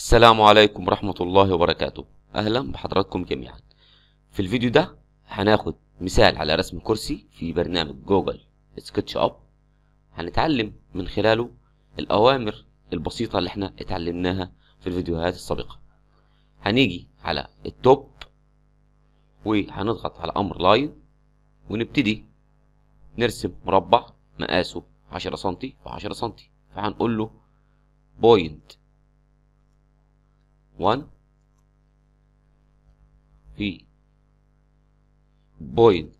السلام عليكم ورحمة الله وبركاته أهلا بحضراتكم جميعا في الفيديو ده هناخد مثال على رسم كرسي في برنامج جوجل سكتش أب هنتعلم من خلاله الأوامر البسيطة اللي احنا اتعلمناها في الفيديوهات السابقة هنيجي على التوب وهنضغط على أمر لاين ونبتدي نرسم مربع مقاسه 10 سنتي وعشرة 10 سنتي فهنقول له بوينت 1 في بوينت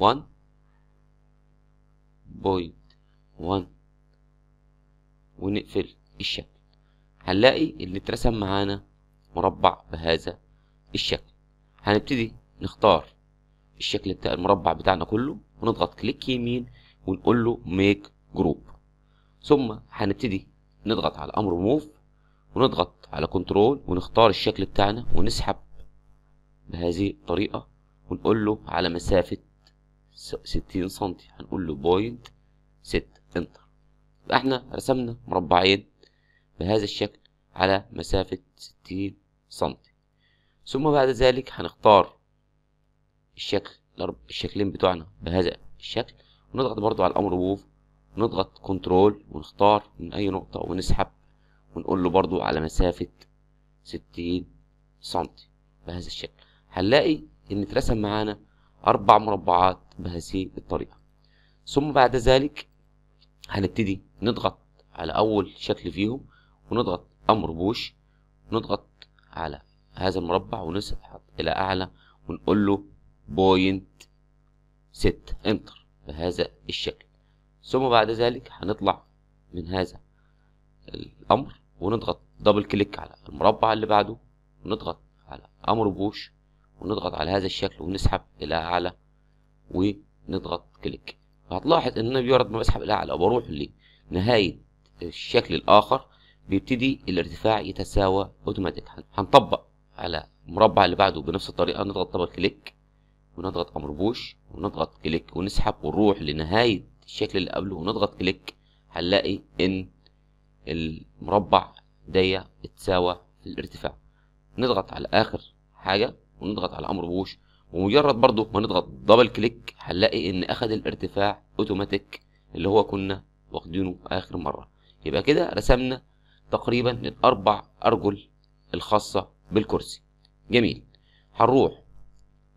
1 بوينت 1 ونقفل الشكل هنلاقي اللي اترسم معانا مربع بهذا الشكل هنبتدي نختار الشكل بتاع المربع بتاعنا كله ونضغط كليك يمين ونقول له ميك جروب ثم هنبتدي نضغط على امر موف ونضغط على كنترول ونختار الشكل بتاعنا ونسحب بهذه الطريقة ونقول له على مسافة ستين سنتي هنقول له بوينت ست انتر فاحنا احنا رسمنا مربعين بهذا الشكل على مسافة ستين سنتي ثم بعد ذلك هنختار الشكل الشكلين بتوعنا بهذا الشكل ونضغط برضو على الامر موف ونضغط كنترول ونختار من اي نقطة ونسحب ونقول له برضو على مسافة ستين سنتي بهذا الشكل هنلاقي ان اترسم معانا اربع مربعات بهذه الطريقة ثم بعد ذلك هنبتدي نضغط على اول شكل فيهم ونضغط امر بوش نضغط على هذا المربع ونسحب الى اعلى ونقول له بوينت ست انتر بهذا الشكل ثم بعد ذلك هنطلع من هذا الامر ونضغط دبل كليك على المربع اللي بعده ونضغط على امر بوش ونضغط على هذا الشكل ونسحب الى اعلى ونضغط كليك هتلاحظ ان انا مجرد ما بسحب الى اعلى وبروح لنهايه الشكل الاخر بيبتدي الارتفاع يتساوى اوتوماتيك هنطبق على المربع اللي بعده بنفس الطريقه نضغط دبل كليك ونضغط امر بوش ونضغط كليك ونسحب ونروح لنهايه الشكل اللي قبله ونضغط كليك هنلاقي ان المربع دية تساوى في الارتفاع نضغط على اخر حاجه ونضغط على امر بوش ومجرد برضو ما نضغط دبل كليك هنلاقي ان اخد الارتفاع اوتوماتيك اللي هو كنا واخدينه اخر مره يبقى كده رسمنا تقريبا الاربع ارجل الخاصه بالكرسي جميل هنروح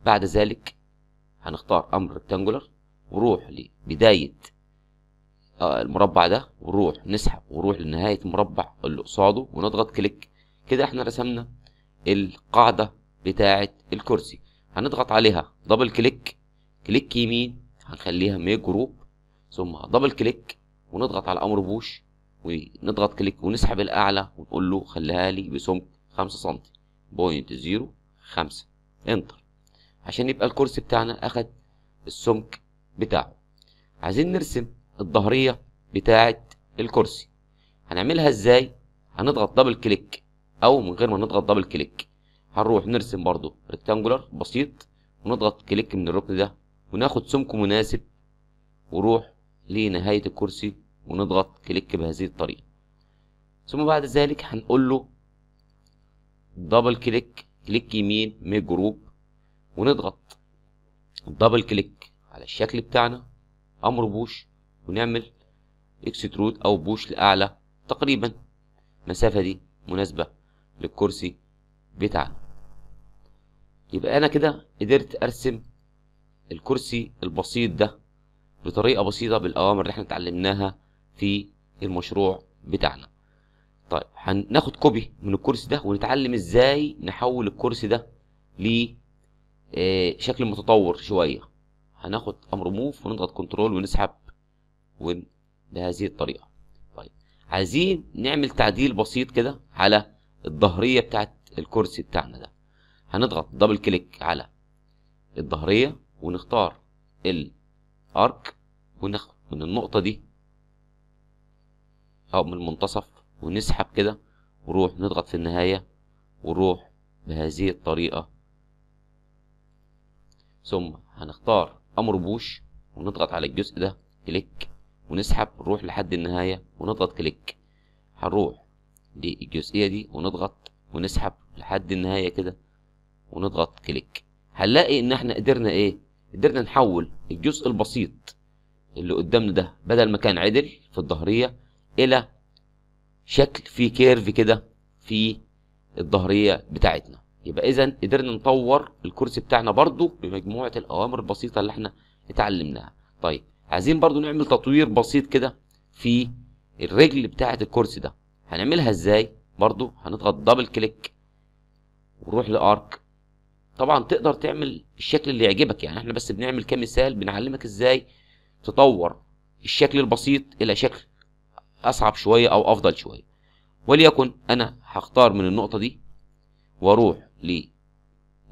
بعد ذلك هنختار امر ريكتانجولار وروح لبدايه آه، المربع ده ونروح نسحب ونروح لنهاية المربع اللي قصاده ونضغط كليك كده احنا رسمنا القاعدة بتاعة الكرسي هنضغط عليها دبل كليك كليك يمين هنخليها مي جروب ثم دبل كليك ونضغط على امر بوش ونضغط كليك ونسحب الاعلى ونقول له خليها لي بسمك 5 سم بوينت زيرو خمسة انتر عشان يبقى الكرسي بتاعنا اخد السمك بتاعه عايزين نرسم الظهريه بتاعه الكرسي هنعملها ازاي هنضغط دبل كليك او من غير ما نضغط دبل كليك هنروح نرسم برضو ريكتانجولر بسيط ونضغط كليك من الركن ده وناخد سمك مناسب وروح لنهايه الكرسي ونضغط كليك بهذه الطريقه ثم بعد ذلك هنقول له دبل كليك كليك يمين من جروب ونضغط دبل كليك على الشكل بتاعنا امر بوش ونعمل اكسترود او بوش لاعلى تقريبا المسافه دي مناسبه للكرسي بتاعنا يبقى انا كده قدرت ارسم الكرسي البسيط ده بطريقه بسيطه بالاوامر اللي احنا اتعلمناها في المشروع بتاعنا طيب هناخد كوبي من الكرسي ده ونتعلم ازاي نحول الكرسي ده ل آه، شكل متطور شويه هناخد امر موف ونضغط كنترول ونسحب ويب بهذه الطريقه طيب عايزين نعمل تعديل بسيط كده على الظهريه بتاعت الكرسي بتاعنا ده هنضغط دبل كليك على الظهريه ونختار الارك وناخد من النقطه دي او من المنتصف ونسحب كده ونروح نضغط في النهايه ونروح بهذه الطريقه ثم هنختار امر بوش ونضغط على الجزء ده كليك ونسحب نروح لحد النهاية ونضغط كليك هنروح للجزئية دي ونضغط ونسحب لحد النهاية كده ونضغط كليك هنلاقي ان احنا قدرنا ايه قدرنا نحول الجزء البسيط اللي قدامنا ده بدل ما كان عدل في الظهرية الى شكل فيه كيرف كده في الظهرية بتاعتنا يبقى اذا قدرنا نطور الكرسي بتاعنا برضو بمجموعة الاوامر البسيطة اللي احنا اتعلمناها طيب عايزين برضو نعمل تطوير بسيط كده في الرجل بتاعة الكرسي ده هنعملها ازاي برضو هنضغط دبل كليك ونروح لارك طبعا تقدر تعمل الشكل اللي يعجبك يعني احنا بس بنعمل كمثال بنعلمك ازاي تطور الشكل البسيط الى شكل اصعب شويه او افضل شويه وليكن انا هختار من النقطه دي واروح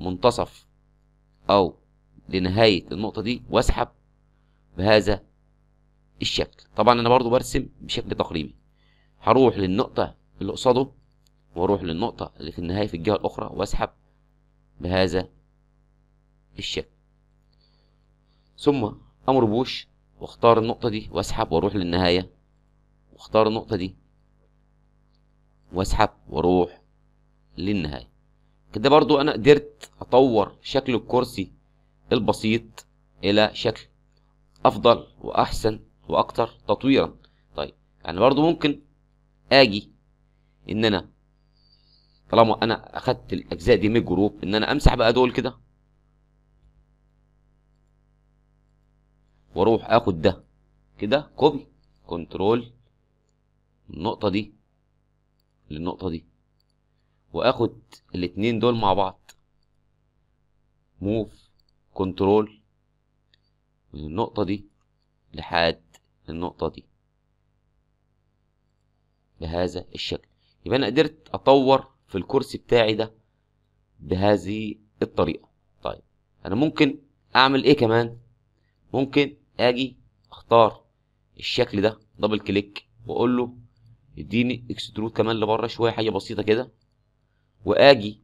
لمنتصف او لنهايه النقطه دي واسحب بهذا الشكل طبعا انا برضو برسم بشكل تقريبي هروح للنقطة اللي قصاده واروح للنقطة اللي في النهاية في الجهة الاخرى واسحب بهذا الشكل ثم امر بوش واختار النقطة دي واسحب واروح للنهاية واختار النقطة دي واسحب واروح للنهاية كده برضو انا قدرت اطور شكل الكرسي البسيط الى شكل افضل واحسن واكتر تطويرا طيب يعني برضو ممكن اجي ان انا طالما انا اخدت الاجزاء دي من الجروب ان انا امسح بقى دول كده واروح اخد ده كده كوبي كنترول النقطه دي للنقطه دي واخد الاتنين دول مع بعض موف كنترول من النقطة دي لحد النقطة دي بهذا الشكل يبقى أنا قدرت أطور في الكرسي بتاعي ده بهذه الطريقة طيب أنا ممكن أعمل إيه كمان ممكن أجي أختار الشكل ده دبل كليك وأقول له اديني اكسترود كمان لبره شوية حاجة بسيطة كده وأجي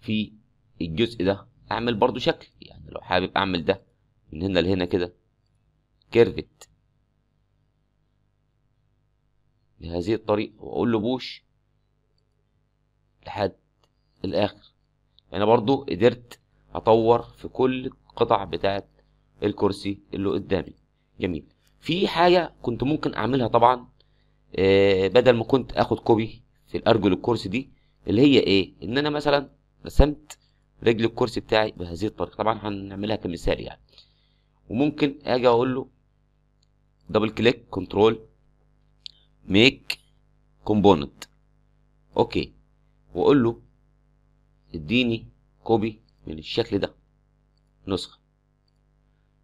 في الجزء ده أعمل برضو شكل يعني لو حابب أعمل ده من هنا لهنا كده كيرفت بهذه الطريقة وأقول له بوش لحد الآخر أنا برضو قدرت أطور في كل قطع بتاعة الكرسي اللي قدامي جميل في حاجة كنت ممكن أعملها طبعا آه، بدل ما كنت أخد كوبي في الأرجل الكرسي دي اللي هي إيه إن أنا مثلا رسمت رجل الكرسي بتاعي بهذه الطريقة طبعا هنعملها كمثال يعني وممكن اجي اقول له دبل كليك كنترول ميك كومبوننت اوكي واقول له اديني كوبي من الشكل ده نسخه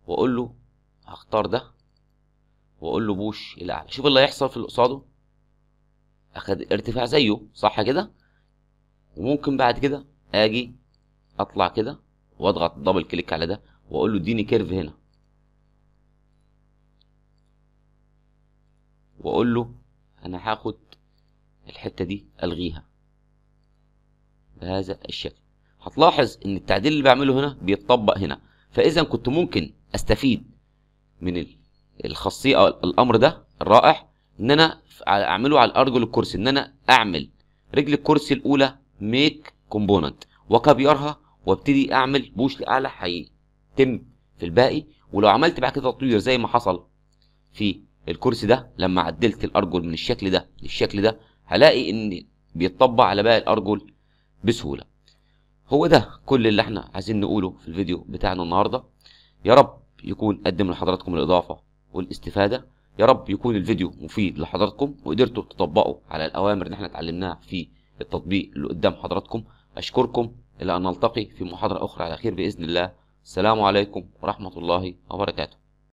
واقول له هختار ده واقول له بوش الاعلى شوف اللي هيحصل في اللي قصاده اخد ارتفاع زيه صح كده وممكن بعد كده اجي اطلع كده واضغط دبل كليك على ده واقول له اديني كيرف هنا واقول له انا هاخد الحتة دي الغيها بهذا الشكل هتلاحظ ان التعديل اللي بعمله هنا بيتطبق هنا فاذا كنت ممكن استفيد من الخاصية او الامر ده الرائع ان انا اعمله على ارجل الكرسي ان انا اعمل رجل الكرسي الاولى ميك كومبوننت وكبيرها وابتدي اعمل بوش لاعلى هيتم في الباقي ولو عملت بعد كده تطوير زي ما حصل في الكرسي ده لما عدلت الارجل من الشكل ده للشكل ده هلاقي ان بيتطبق على باقي الارجل بسهوله هو ده كل اللي احنا عايزين نقوله في الفيديو بتاعنا النهارده يا رب يكون قدم لحضراتكم الاضافه والاستفاده يا رب يكون الفيديو مفيد لحضراتكم وقدرتوا تطبقوا على الاوامر اللي احنا اتعلمناها في التطبيق اللي قدام حضراتكم اشكركم الى ان نلتقي في محاضره اخرى على خير باذن الله السلام عليكم ورحمه الله وبركاته